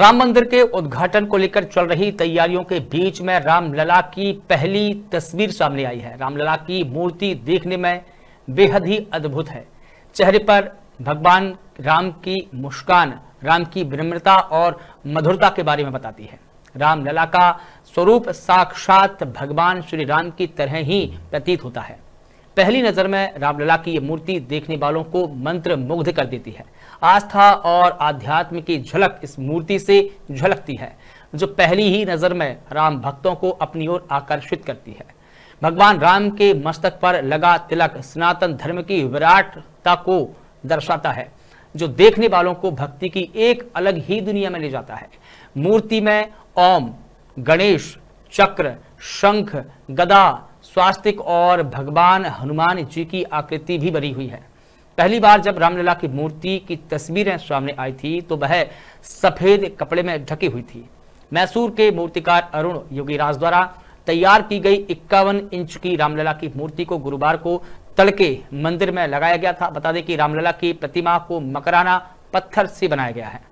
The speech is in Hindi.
राम मंदिर के उद्घाटन को लेकर चल रही तैयारियों के बीच में रामलला की पहली तस्वीर सामने आई है रामलला की मूर्ति देखने में बेहद ही अद्भुत है चेहरे पर भगवान राम की मुस्कान राम की विनम्रता और मधुरता के बारे में बताती है रामलला का स्वरूप साक्षात भगवान श्री राम की तरह ही प्रतीत होता है पहली नजर में रामलला की ये मूर्ति देखने वालों को मंत्र मुग्ध कर देती है आस्था और आध्यात्म की झलक इस मूर्ति से झलकती है जो पहली ही नजर में राम भक्तों को अपनी ओर आकर्षित करती है भगवान राम के मस्तक पर लगा तिलक सनातन धर्म की विराटता को दर्शाता है जो देखने वालों को भक्ति की एक अलग ही दुनिया में ले जाता है मूर्ति में ओम गणेश चक्र शंख गदा स्वास्तिक और भगवान हनुमान जी की आकृति भी बनी हुई है पहली बार जब रामलीला की मूर्ति की तस्वीरें सामने आई थी तो वह सफेद कपड़े में ढकी हुई थी मैसूर के मूर्तिकार अरुण योगीराज द्वारा तैयार की गई इक्यावन इंच की रामलला की मूर्ति को गुरुवार को तड़के मंदिर में लगाया गया था बता दें कि रामलला की प्रतिमा को मकराना पत्थर से बनाया गया है